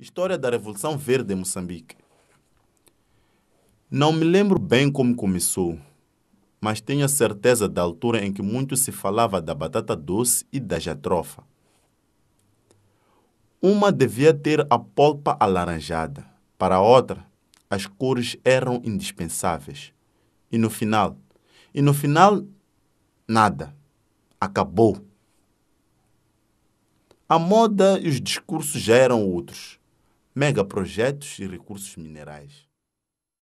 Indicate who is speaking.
Speaker 1: História da Revolução Verde em Moçambique. Não me lembro bem como começou, mas tenho a certeza da altura em que muito se falava da batata doce e da jatrofa. Uma devia ter a polpa alaranjada, para a outra, as cores eram indispensáveis. E no final, e no final, nada. Acabou. A moda e os discursos já eram outros megaprojetos e recursos minerais.